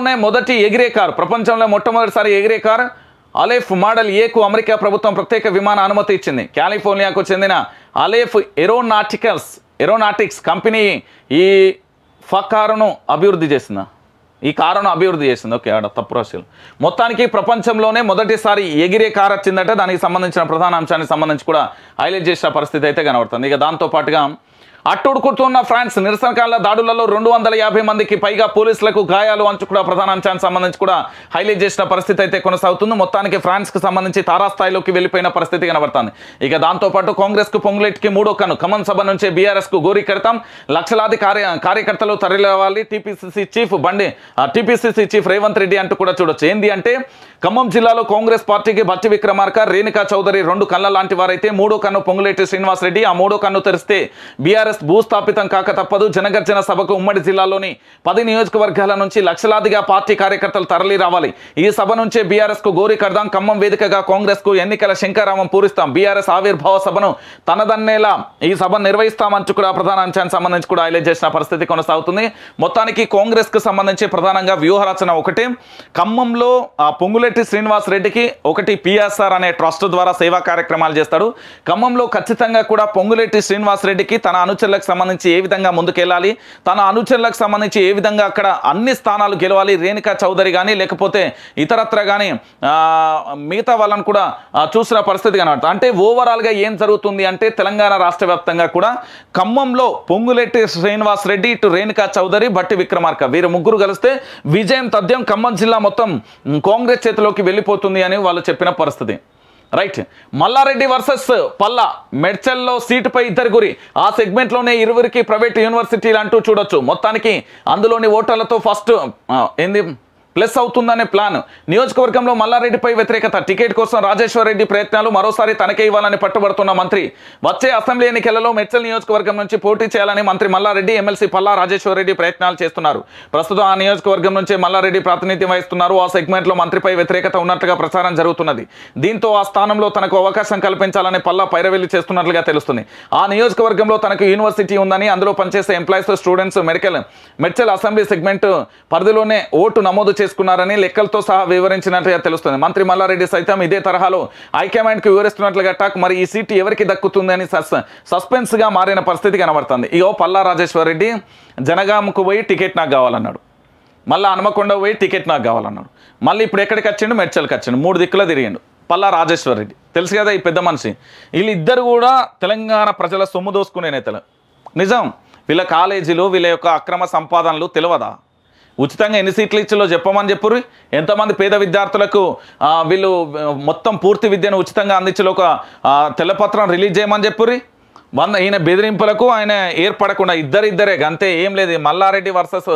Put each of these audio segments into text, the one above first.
ఉన్నాయి మొదటి ఎగిరే కారు ప్రపంచంలో మొట్టమొదటిసారి ఎగిరే కారు అలేఫ్ మోడల్ ఏకు అమెరికా ప్రభుత్వం ప్రత్యేక విమాన అనుమతి ఇచ్చింది కాలిఫోర్నియాకు చెందిన అలేఫ్ ఎరోనాటికల్స్ ఎరోనాటిక్స్ కంపెనీ ఈ ఫ కారును అభివృద్ధి చేసిందా ఈ కారును అభివృద్ధి చేసింది ఓకే ఆడ తప్పు రాశీలు మొత్తానికి ప్రపంచంలోనే మొదటిసారి ఎగిరే కార్ వచ్చిందంటే దానికి సంబంధించిన ప్రధాన అంశానికి సంబంధించి కూడా హైలైట్ చేసిన పరిస్థితి అయితే కనబడుతుంది ఇక దాంతోపాటుగా అట్టుడుకుతున్న ఫ్రాన్స్ నిరసనకాల దాడులలో రెండు వందల యాభై మందికి పైగా పోలీసులకు గాయాలు అంచు కూడా ప్రధాన అంశానికి సంబంధించి కూడా హైలైట్ చేసిన పరిస్థితి అయితే కొనసాగుతుంది మొత్తానికి ఫ్రాన్స్ కు సంబంధించి తారాస్థాయిలోకి వెళ్ళిపోయిన పరిస్థితి కనబడుతుంది ఇక దాంతోపాటు కు పొంగులేట్కి మూడో కను ఖమ్మం సభ నుంచి బీఆర్ఎస్ కు గోరీ కడతాం లక్షలాది కార్య కార్యకర్తలు తరలివ్వాలి TPCC chief Bandi TPCC chief Revanth Reddy అంటూ కూడా చూడొచ్చు ఏంది అంటే ఖమ్మం జిల్లాలో కాంగ్రెస్ పార్టీకి భట్టి విక్రమార్క రేణుకా చౌదరి రెండు కళ్ళ లాంటి వారైతే మూడో కన్ను పొంగులేటి శ్రీనివాసరెడ్డి ఆ మూడో కన్ను తెరిస్తే బీఆర్ఎస్ కాంగ్రెస్ భూస్థాపితం కాక తప్పదు జనగర్జన సభకు ఉమ్మడి జిల్లాలోని పది నియోజకవర్గాల నుంచి లక్షలాదిగా పార్టీ కార్యకర్తలు తరలి రావాలి ఈ సభ నుంచే కు గోరి కడదాం ఖమ్మం వేదికగా కు ఎన్నికల శంకారామం పూరిస్తాం బీఆర్ఎస్ ఆవిర్భావ సభను తనదన్నేలా ఈ సభ నిర్వహిస్తామంటూ కూడా ప్రధాన అంశానికి సంబంధించి కూడా హైలైట్ చేసిన పరిస్థితి కొనసాగుతుంది మొత్తానికి కాంగ్రెస్ కు సంబంధించి ప్రధానంగా వ్యూహరచన ఒకటి ఖమ్మంలో పొంగులెట్టి శ్రీనివాస్ రెడ్డికి ఒకటి పిఎస్ఆర్ అనే ట్రస్ట్ ద్వారా సేవా కార్యక్రమాలు చేస్తాడు ఖమ్మంలో ఖచ్చితంగా కూడా పొంగులెట్టి శ్రీనివాస్ రెడ్డికి తన అనుచరు అనుచరులకు సంబంధించి ఏ విధంగా ముందుకెళ్ళాలి తన అనుచరులకు సంబంధించి ఏ విధంగా అక్కడ అన్ని స్థానాలు గెలవాలి రేణుకా చౌదరి కానీ లేకపోతే ఇతరత్ర కానీ మిగతా వాళ్ళని కూడా చూసిన పరిస్థితి కనబడుతుంది అంటే ఓవరాల్గా ఏం జరుగుతుంది అంటే తెలంగాణ రాష్ట్ర వ్యాప్తంగా కూడా ఖమ్మంలో పొంగులెట్టి శ్రీనివాస్ రెడ్డి ఇటు రేణుకా చౌదరి బట్టి విక్రమార్క వీరు ముగ్గురు కలిస్తే విజయం తథ్యం ఖమ్మం జిల్లా మొత్తం కాంగ్రెస్ చేతిలోకి వెళ్ళిపోతుంది అని వాళ్ళు చెప్పిన పరిస్థితి రైట్ మల్లారెడ్డి వర్సెస్ పల్లా మెడ్చల్లో సీటుపై ఇద్దరు గురి ఆ సెగ్మెంట్లోనే ఇరువురికి ప్రైవేట్ యూనివర్సిటీలు అంటూ చూడొచ్చు మొత్తానికి అందులోని ఓటర్లతో ఫస్ట్ ఏంది ప్లస్ అవుతుందనే ప్లాన్ నియోజకవర్గంలో మల్లారెడ్డిపై వ్యతిరేకత టికెట్ కోసం రాజేశ్వర రెడ్డి ప్రయత్నాలు మరోసారి తనకే ఇవ్వాలని పట్టుబడుతున్న మంత్రి వచ్చే అసెంబ్లీ ఎన్నికలలో మెడ్చల్ నియోజకవర్గం నుంచి పోటీ చేయాలని మంత్రి మల్లారెడ్డి ఎమ్మెల్సీ పల్లా రాజేశ్వర రెడ్డి ప్రయత్నాలు చేస్తున్నారు ప్రస్తుతం ఆ నియోజకవర్గం నుంచి మల్లారెడ్డి ప్రాతినిధ్యం వహిస్తున్నారు ఆ సెగ్మెంట్లో మంత్రిపై వ్యతిరేకత ఉన్నట్లుగా ప్రచారం జరుగుతున్నది దీంతో ఆ స్థానంలో తనకు అవకాశం కల్పించాలని పల్లా పైరవెల్లి చేస్తున్నట్లుగా తెలుస్తుంది ఆ నియోజకవర్గంలో తనకు యూనివర్సిటీ ఉందని అందులో పనిచేసే employees students medical Medchal assembly segment పరిధిలోనే ఓటు నమోదు చేసుకున్నారని లెక్కలతో సహా వివరించినట్టుగా తెలుస్తుంది మంత్రి మల్లారెడ్డి సైతం ఇదే తరహాలో హైకమాండ్కి వివరిస్తున్నట్లుగా టాక్ మరి ఈ సీట్ ఎవరికి దక్కుతుంది అని సస్పెన్స్గా మారిన పరిస్థితి కనబడుతుంది ఇగో పల్లా రెడ్డి జనగామకు పోయి టికెట్ నాకు కావాలన్నాడు మళ్ళీ హనుమకొండ పోయి టికెట్ నాకు కావాలన్నాడు మళ్ళీ ఇప్పుడు ఎక్కడికి వచ్చిండు మెడ్చల్కి వచ్చిండు మూడు దిక్కులో తిరిగిండు పల్లా రెడ్డి తెలుసు కదా ఈ పెద్ద మనిషి వీళ్ళిద్దరు కూడా తెలంగాణ ప్రజల సొమ్ము దోసుకునే నేతలు నిజం వీళ్ళ కాలేజీలు వీళ్ళ యొక్క అక్రమ సంపాదనలు తెలియదా ఉచితంగా ఎన్ని సీట్లు ఇచ్చిలో చెప్పమని చెప్పుర్రి ఎంతోమంది పేద విద్యార్థులకు వీళ్ళు మొత్తం పూర్తి విద్యను ఉచితంగా అందించలో ఒక తెల్లపత్రం రిలీజ్ చేయమని చెప్పుర్రి వంద ఈయన బెదిరింపులకు ఆయన ఏర్పడకుండా ఇద్దరిద్దరే అంతే ఏం లేదు మల్లారెడ్డి వర్సెస్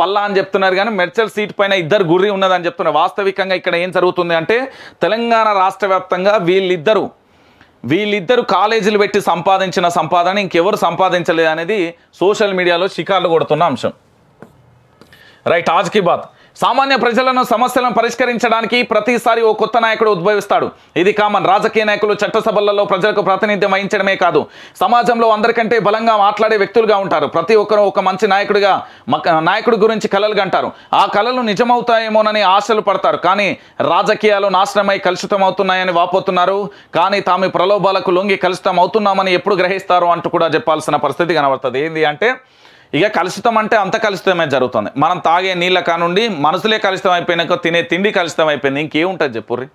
పల్లా అని చెప్తున్నారు కానీ మెడ్చల్ సీట్ పైన ఇద్దరు గుర్రి ఉన్నదని చెప్తున్నారు వాస్తవికంగా ఇక్కడ ఏం జరుగుతుంది అంటే తెలంగాణ రాష్ట్ర వీళ్ళిద్దరూ వీళ్ళిద్దరు కాలేజీలు పెట్టి సంపాదించిన సంపాదన ఇంకెవరు సంపాదించలేదు అనేది సోషల్ మీడియాలో షికార్లు కొడుతున్న అంశం రైట్ ఆజ్ కి బాత్ సామాన్య ప్రజలను సమస్యలను పరిష్కరించడానికి ప్రతిసారి ఓ కొత్త నాయకుడు ఉద్భవిస్తాడు ఇది కామన్ రాజకీయ నాయకులు చట్టసభలలో ప్రజలకు ప్రాతినిధ్యం వహించడమే కాదు సమాజంలో అందరికంటే బలంగా మాట్లాడే వ్యక్తులుగా ఉంటారు ప్రతి ఒక్కరూ ఒక మంచి నాయకుడిగా నాయకుడి గురించి కలలు అంటారు ఆ కళలు నిజమవుతాయేమోనని ఆశలు పడతారు కానీ రాజకీయాలు నాశనమై అవుతున్నాయని వాపోతున్నారు కానీ తాము ప్రలోభాలకు లొంగి కలుషితం అవుతున్నామని ఎప్పుడు గ్రహిస్తారు అంటూ కూడా చెప్పాల్సిన పరిస్థితి కనబడుతుంది ఏంటి అంటే ఇక కలుషితం అంటే అంత కలుషితమే జరుగుతుంది మనం తాగే నీళ్ళ కానుండి మనసులే కలుషితం అయిపోయినాక తినే తిండి కలుషితం అయిపోయింది ఇంకేముంటుంది చెప్పుర్రీ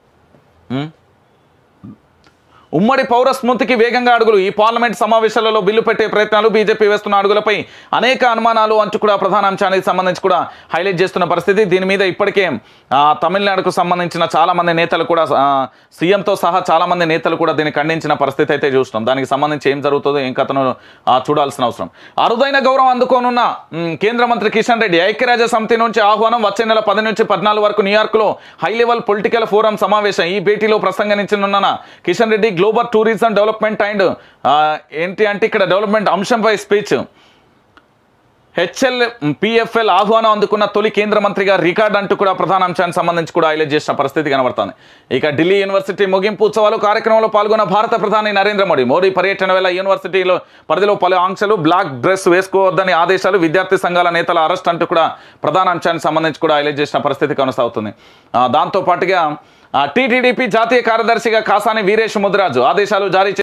ఉమ్మడి పౌర స్మృతికి వేగంగా అడుగులు ఈ పార్లమెంట్ సమావేశాలలో బిల్లు పెట్టే ప్రయత్నాలు బీజేపీ వేస్తున్న అడుగులపై అనేక అనుమానాలు అంచు కూడా ప్రధాన అంశానికి సంబంధించి కూడా హైలైట్ చేస్తున్న పరిస్థితి దీని మీద ఇప్పటికే తమిళనాడుకు సంబంధించిన చాలామంది నేతలు కూడా సీఎంతో సహా చాలామంది నేతలు కూడా దీన్ని ఖండించిన పరిస్థితి అయితే చూస్తున్నాం దానికి సంబంధించి ఏం జరుగుతుందో ఇంకా అతను చూడాల్సిన అవసరం అరుదైన గౌరవం అందుకోనున్న కేంద్ర మంత్రి కిషన్ రెడ్డి ఐక్యరాజ్య సమితి నుంచి ఆహ్వానం వచ్చే నెల పది నుంచి పద్నాలుగు వరకు న్యూయార్క్లో హై లెవెల్ పొలిటికల్ ఫోరం సమావేశం ఈ భేటీలో ప్రసంగించనున్న Kishan Reddy global tourism development and ఏంటి అంటే ఇక్కడ డెవలప్మెంట్ అంశంపై స్పీచ్ హెచ్ఎల్ పిఎఫ్ఎల్ ఆహ్వానం అందుకున్న తొలి కేంద్ర మంత్రిగా రికార్డ్ అంటూ కూడా ప్రధాన అంశానికి సంబంధించి కూడా హైలైట్ చేసిన పరిస్థితి కనబడుతుంది ఇక ఢిల్లీ యూనివర్సిటీ ముగింపు ఉత్సవాలు కార్యక్రమంలో పాల్గొన్న భారత ప్రధాని నరేంద్ర మోడీ మోడీ పర్యటన వేళ యూనివర్సిటీలో పరిధిలో పలు ఆంక్షలు బ్లాక్ డ్రెస్ వేసుకోవద్దని ఆదేశాలు విద్యార్థి సంఘాల నేతల అరెస్ట్ అంటూ కూడా ప్రధాన అంశానికి సంబంధించి కూడా హైలైట్ చేసిన పరిస్థితి కొనసాగుతుంది దాంతో పాటుగా టీటీడీపీ జాతీయ కార్యదర్శిగా కాసాని వీరేష్ ముద్రాజు ఆదేశాలు జారీ